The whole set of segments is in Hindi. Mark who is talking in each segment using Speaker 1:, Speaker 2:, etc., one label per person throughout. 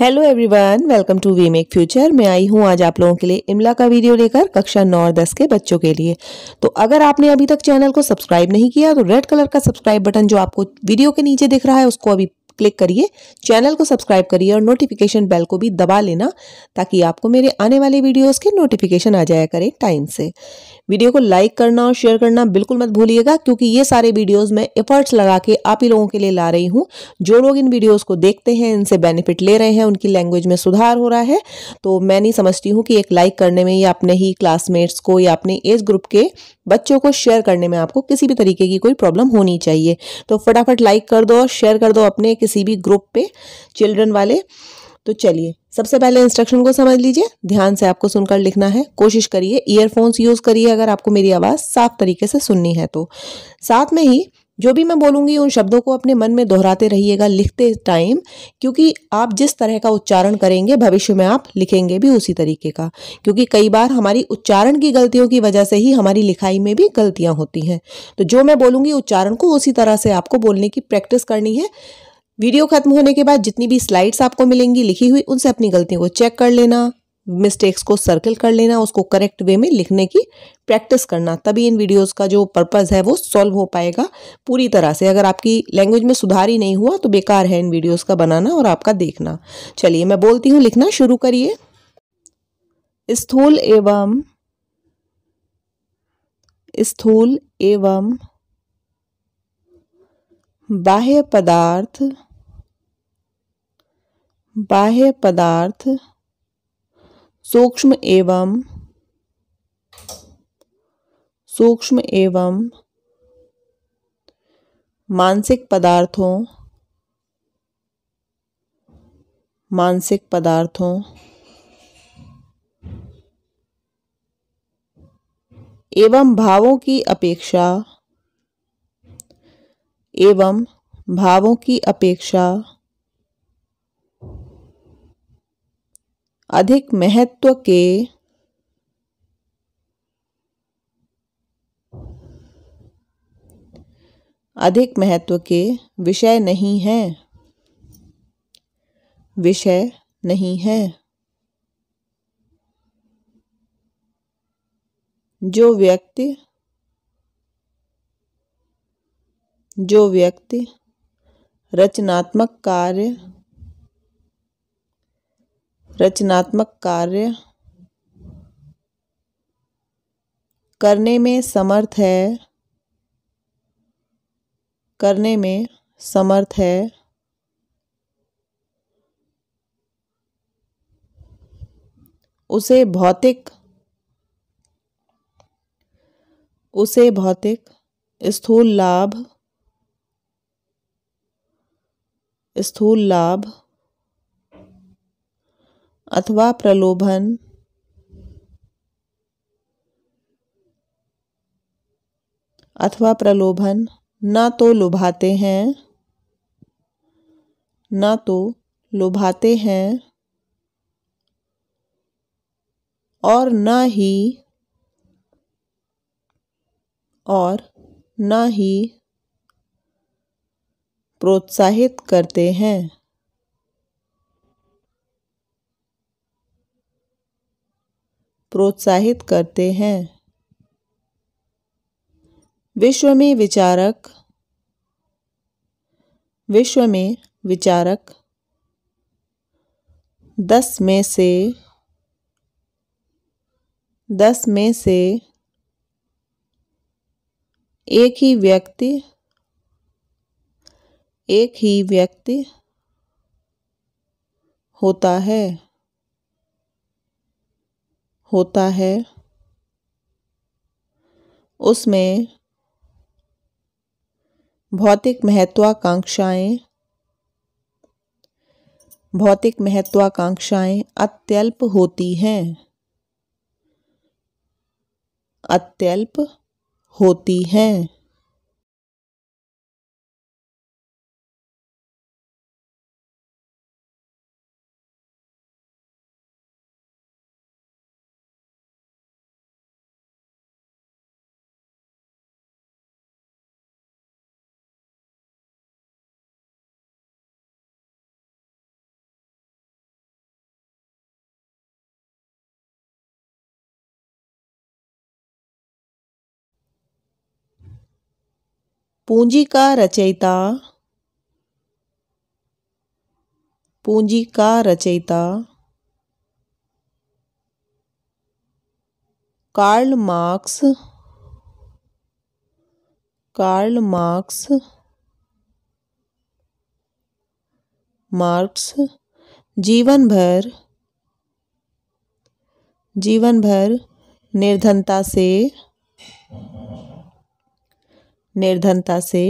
Speaker 1: hello everyone welcome to we make future मैं आई हूं आज आप लोगों के लिए इमला का वीडियो लेकर कक्षा नौ और दस के बच्चों के लिए तो अगर आपने अभी तक चैनल को सब्सक्राइब नहीं किया तो रेड कलर का सब्सक्राइब बटन जो आपको वीडियो के नीचे दिख रहा है उसको अभी क्लिक करिए चैनल को सब्सक्राइब करिए और नोटिफिकेशन बेल को भी दबा लेना ताकि आपको मेरे आने वाले वीडियोज़ के नोटिफिकेशन आ जाया करें टाइम से वीडियो को लाइक करना और शेयर करना बिल्कुल मत भूलिएगा क्योंकि ये सारे वीडियोस मैं एफर्ट्स लगा के आप ही लोगों के लिए ला रही हूँ जो लोग इन वीडियोस को देखते हैं इनसे बेनिफिट ले रहे हैं उनकी लैंग्वेज में सुधार हो रहा है तो मैं नहीं समझती हूँ कि एक लाइक करने में या अपने ही क्लासमेट्स को या अपने एज ग्रुप के बच्चों को शेयर करने में आपको किसी भी तरीके की कोई प्रॉब्लम होनी चाहिए तो फटाफट लाइक कर दो शेयर कर दो अपने किसी भी ग्रुप पे चिल्ड्रन वाले तो चलिए सबसे पहले इंस्ट्रक्शन को समझ लीजिए ध्यान से आपको सुनकर लिखना है कोशिश करिए ईयरफोन्स यूज़ करिए अगर आपको मेरी आवाज़ साफ तरीके से सुननी है तो साथ में ही जो भी मैं बोलूंगी उन शब्दों को अपने मन में दोहराते रहिएगा लिखते टाइम क्योंकि आप जिस तरह का उच्चारण करेंगे भविष्य में आप लिखेंगे भी उसी तरीके का क्योंकि कई बार हमारी उच्चारण की गलतियों की वजह से ही हमारी लिखाई में भी गलतियां होती हैं तो जो मैं बोलूंगी उच्चारण को उसी तरह से आपको बोलने की प्रैक्टिस करनी है वीडियो खत्म होने के बाद जितनी भी स्लाइड्स आपको मिलेंगी लिखी हुई उनसे अपनी गलतियों को चेक कर लेना मिस्टेक्स को सर्कल कर लेना उसको करेक्ट वे में लिखने की प्रैक्टिस करना तभी इन वीडियोस का जो पर्पज़ है वो सॉल्व हो पाएगा पूरी तरह से अगर आपकी लैंग्वेज में सुधार ही नहीं हुआ तो बेकार है इन वीडियोस का बनाना और आपका देखना चलिए मैं बोलती हूँ लिखना शुरू करिए स्थूल एवं स्थूल एवं बाह्य पदार्थ बाह्य पदार्थ सूक्ष्म एवं सूक्ष्म एवं मानसिक पदार्थों मानसिक पदार्थों एवं भावों की अपेक्षा एवं भावों की अपेक्षा अधिक महत्व के अधिक महत्व के विषय नहीं हैं विषय नहीं है जो व्यक्ति जो व्यक्ति रचनात्मक कार्य रचनात्मक कार्य करने में समर्थ है करने में समर्थ है उसे भौतिक उसे भौतिक स्थूल लाभ स्थूल लाभ अथवा प्रलोभन अथवा प्रलोभन न तो लुभाते हैं न तो लुभाते हैं और न ही और न ही प्रोत्साहित करते हैं प्रोत्साहित करते हैं विश्व में विचारक विश्व में विचारक दस में से दस में से एक ही व्यक्ति एक ही व्यक्ति होता है होता है उसमें भौतिक महत्वाकांक्षाएं भौतिक महत्वाकांक्षाएं अत्यल्प होती हैं अत्यल्प होती हैं पूंजी का रचयिता पूंजी का रचयिता Karl Marx Karl Marx Marx जीवन भर जीवन भर निर्धनता से निर्धनता से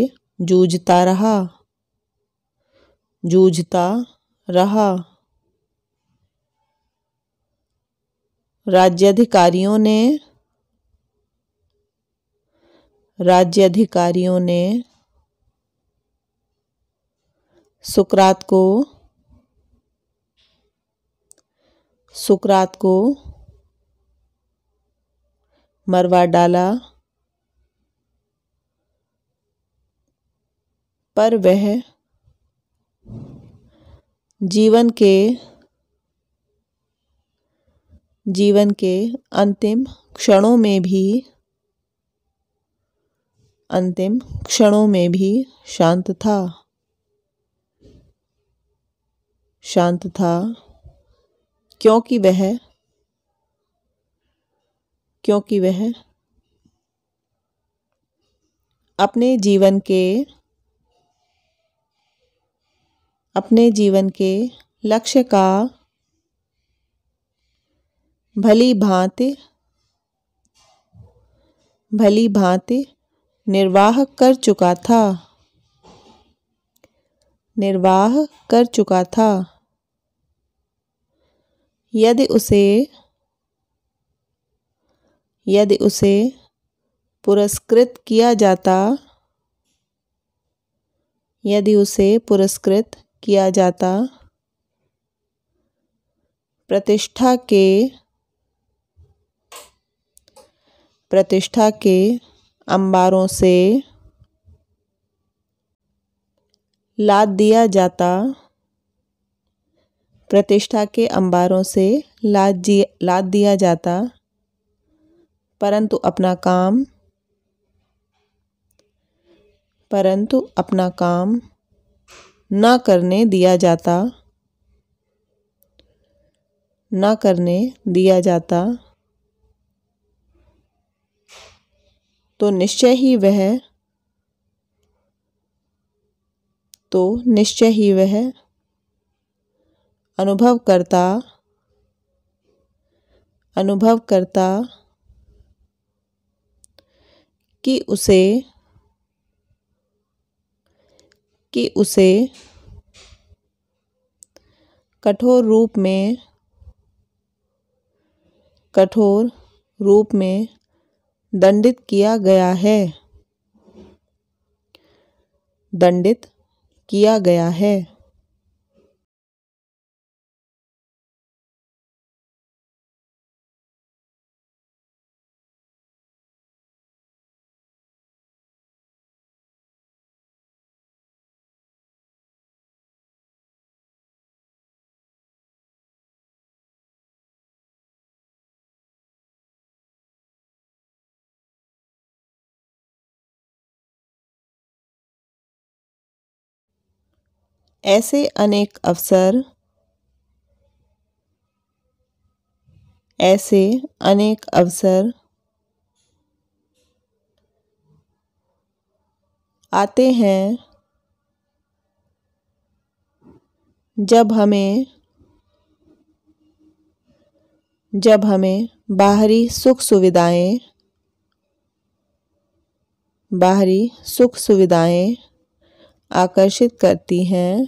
Speaker 1: जूझता रहा जूझता रहा अधिकारियों ने अधिकारियों ने सुकरात को सुकरात को मरवा डाला पर वह जीवन के जीवन के अंतिम क्षणों में भी अंतिम क्षणों में भी शांत था शांत था क्योंकि वह क्योंकि वह अपने जीवन के अपने जीवन के लक्ष्य का भली भांति भली भांति निर्वाह कर चुका था निर्वाह कर चुका था यदि उसे यदि उसे पुरस्कृत किया जाता यदि उसे पुरस्कृत किया जाता प्रतिष्ठा के प्रतिष्ठा के अंबारों से लाद दिया जाता प्रतिष्ठा के अंबारों से लाद लाद दिया जाता परंतु अपना काम परंतु अपना काम ना करने दिया जाता ना करने दिया जाता तो निश्चय ही वह तो निश्चय ही वह अनुभव करता अनुभव करता कि उसे कि उसे कठोर रूप में कठोर रूप में दंडित किया गया है दंडित किया गया है ऐसे अनेक अवसर ऐसे अनेक अवसर आते हैं जब हमें जब हमें बाहरी सुख सुविधाएं बाहरी सुख सुविधाएं आकर्षित करती हैं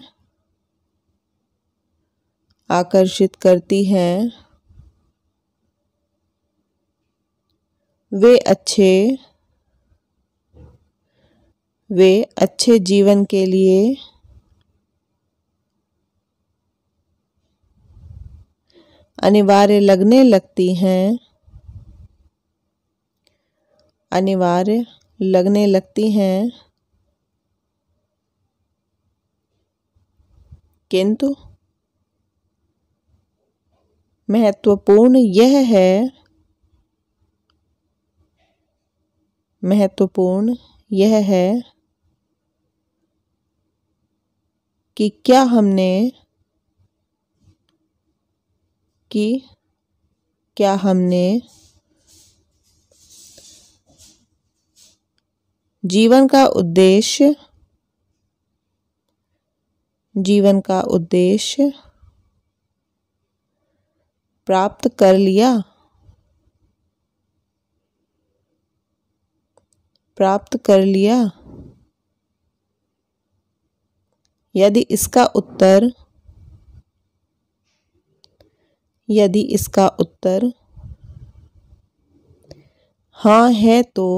Speaker 1: आकर्षित करती हैं वे अच्छे वे अच्छे जीवन के लिए अनिवार्य लगने लगती हैं अनिवार्य लगने लगती हैं किंतु महत्वपूर्ण यह है महत्वपूर्ण यह है कि क्या हमने कि क्या हमने जीवन का उद्देश्य जीवन का उद्देश्य प्राप्त कर लिया प्राप्त कर लिया यदि इसका उत्तर यदि इसका उत्तर हाँ है तो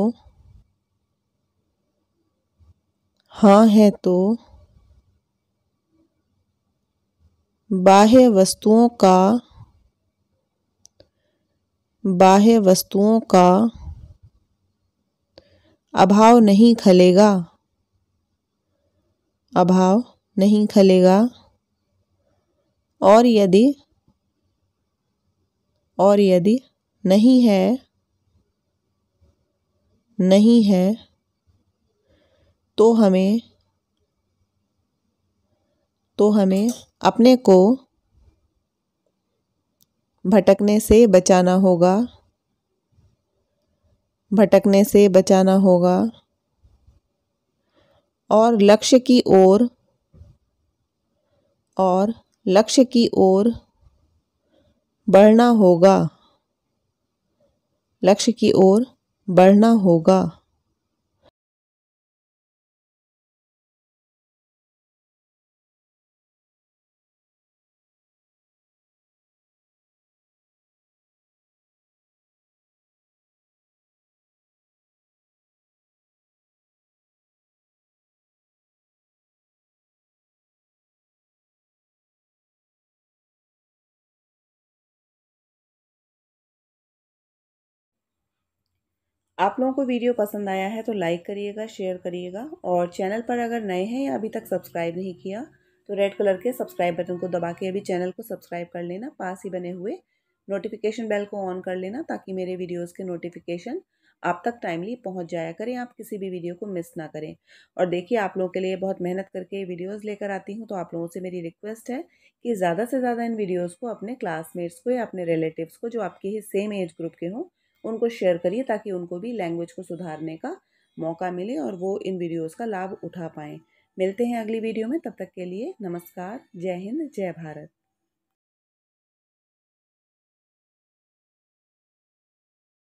Speaker 1: हाँ है तो बाह्य वस्तुओं का बाह्य वस्तुओं का अभाव नहीं खलेगा अभाव नहीं खलेगा और यदि और यदि नहीं है नहीं है तो हमें तो हमें अपने को भटकने से बचाना होगा भटकने से बचाना होगा और लक्ष्य की ओर और लक्ष्य की ओर बढ़ना होगा लक्ष्य की ओर बढ़ना होगा आप लोगों को वीडियो पसंद आया है तो लाइक करिएगा शेयर करिएगा और चैनल पर अगर नए हैं या अभी तक सब्सक्राइब नहीं किया तो रेड कलर के सब्सक्राइब बटन को दबा के अभी चैनल को सब्सक्राइब कर लेना पास ही बने हुए नोटिफिकेशन बेल को ऑन कर लेना ताकि मेरे वीडियोस के नोटिफिकेशन आप तक टाइमली पहुंच जाया करें आप किसी भी वीडियो को मिस ना करें और देखिए आप लोगों के लिए बहुत मेहनत करके वीडियोस लेकर आती हूं तो आप लोगों से मेरी रिक्वेस्ट है कि ज़्यादा से ज़्यादा इन वीडियोस को अपने क्लासमेट्स को या अपने रिलेटिव्स को जो आपके ही सेम एज ग्रुप के हों उनको शेयर करिए ताकि उनको भी लैंग्वेज को सुधारने का मौका मिले और वो इन वीडियोज़ का लाभ उठा पाएँ मिलते हैं अगली वीडियो में तब तक के लिए नमस्कार जय हिंद जय भारत